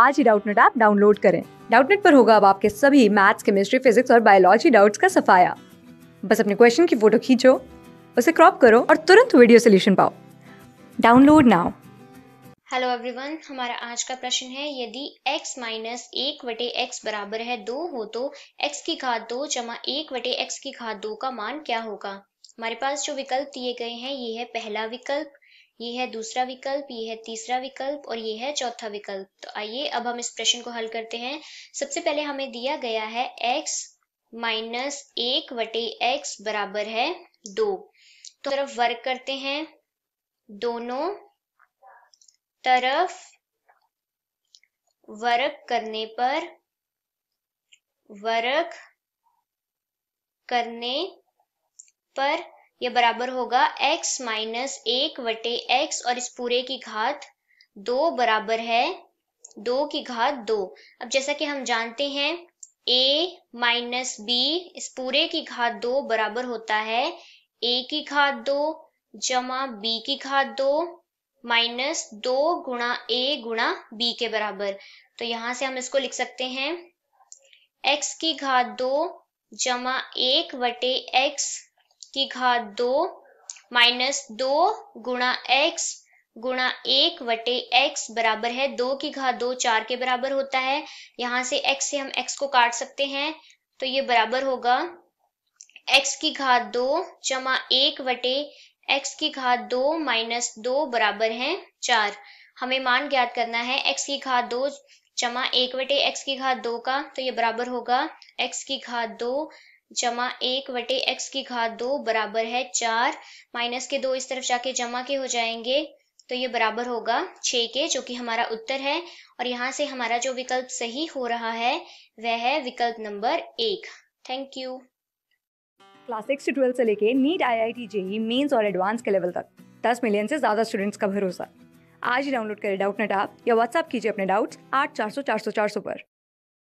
आज ही Doubtnut app download करें डाउटनेट पर होगा अब आपके सभी मैथ्स केमिस्ट्री फिजिक्स और बायोलॉजी डाउट्स का सफाया बस अपने क्वेश्चन की फोटो खींचो उसे क्रॉप करो और तुरंत वीडियो सोल्यूशन पाओ डाउनलोड नाउ हेलो एवरीवन हमारा आज का प्रश्न है यदि x माइनस एक बटे एक्स बराबर है दो हो तो x की घात दो जमा एक बटे एक्स की घात दो का मान क्या होगा हमारे पास जो विकल्प दिए गए हैं ये है पहला विकल्प ये है दूसरा विकल्प ये है तीसरा विकल्प और ये है चौथा विकल्प तो आइए अब हम इस प्रश्न को हल करते हैं सबसे पहले हमें दिया गया है एक्स माइनस एक वटे एक्स बराबर है दो तो तरफ वर्क करते हैं दोनों तरफ वर्क करने पर वर्क करने पर ये बराबर होगा x माइनस एक वटे एक्स और इस पूरे की घात दो बराबर है दो की घात दो अब जैसा कि हम जानते हैं a माइनस बी इस पूरे की घात दो बराबर होता है a की घात दो जमा b की घात दो माइनस दो गुणा ए गुणा बी के बराबर तो यहां से हम इसको लिख सकते हैं x की घात दो जमा एक वटे एक्स की घात दो माइनस दो गुणा एक्स गुणा एक वटे एक्स बराबर है दो की घात दो चार के बराबर होता है यहां से एक्स से हम एक्स को काट सकते हैं तो ये बराबर होगा एक्स की घात दो जमा एक वटे एक्स की घात दो माइनस दो बराबर है चार हमें मान ज्ञात करना है एक्स की घात दो जमा एक वटे एक्स की घात दो का तो ये बराबर होगा एक्स की घात दो जमा एक वटे एक्स की घात दो बराबर है चार माइनस के दो इस तरफ जाके जमा के हो जाएंगे तो ये बराबर होगा छ के जो कि हमारा उत्तर है और यहाँ से हमारा जो विकल्प सही हो रहा है वह है विकल्प नंबर एक थैंक यू क्लास सिक्स से ट्वेल्थ से लेके NEET I I T JEE mains और एडवांस के लेवल तक दस मिलियन से ज्यादा स्टूडेंट्स का भरोसा आज ही डाउनलोड करें डाउट नेट आप या व्हाट्सअप कीजिए अपने डाउट्स आठ चार सौ चार सौ चार सौ पर